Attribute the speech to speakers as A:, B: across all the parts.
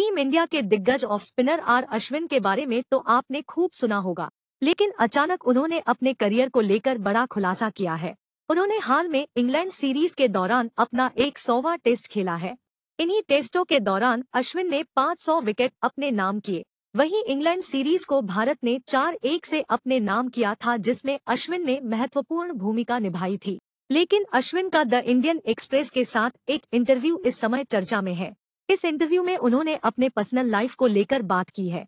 A: team India के दिग्गज off spinner R Ashwin के बारे में तो आपने खूब सुना होगा लेकिन अचानक उन्होंने अपने करियर को लेकर बड़ा खुलासा किया है उन्होंने हाल में इंग्लैंड सीरीज के दौरान अपना एक सौवा टेस्ट खेला है इन्हीं टेस्टों के दौरान अश्विन ने 500 विकेट अपने नाम किए वहीं इंग्लैंड सीरीज को भारत ने चार एक से अपने नाम किया था जिसमें अश्विन ने महत्वपूर्ण भूमिका निभाई थी लेकिन अश्विन का द इंडियन एक्सप्रेस के साथ एक इंटरव्यू इस समय चर्चा में है इस इंटरव्यू में उन्होंने अपने पर्सनल लाइफ को लेकर बात की है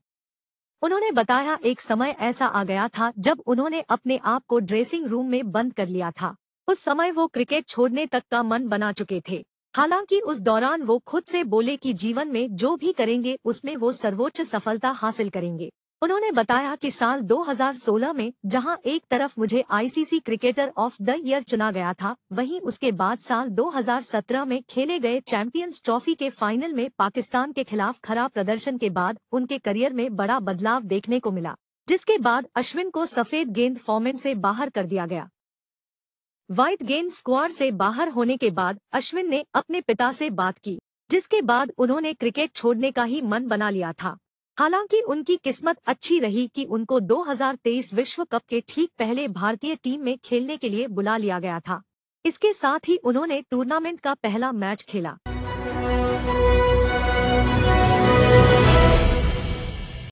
A: उन्होंने बताया एक समय ऐसा आ गया था जब उन्होंने अपने आप को ड्रेसिंग रूम में बंद कर लिया था उस समय वो क्रिकेट छोड़ने तक का मन बना चुके थे हालांकि उस दौरान वो खुद से बोले कि जीवन में जो भी करेंगे उसमें वो सर्वोच्च सफलता हासिल करेंगे उन्होंने बताया कि साल 2016 में जहां एक तरफ मुझे ICC cricketer of the year चुना गया था वहीं उसके बाद साल 2017 में खेले गए चैंपियंस ट्रॉफी के फाइनल में पाकिस्तान के खिलाफ खराब प्रदर्शन के बाद उनके करियर में बड़ा बदलाव देखने को मिला जिसके बाद अश्विन को सफेद गेंद फॉर्मेट से बाहर कर दिया गया व्हाइट गेंद स्क्वाड से बाहर होने के बाद अश्विन ने अपने पिता से बात की जिसके बाद उन्होंने क्रिकेट छोड़ने का ही मन बना लिया था हालांकि उनकी किस्मत अच्छी रही कि उनको 2023 विश्व कप के ठीक पहले भारतीय टीम में खेलने के लिए बुला लिया गया था इसके साथ ही उन्होंने टूर्नामेंट का पहला मैच खेला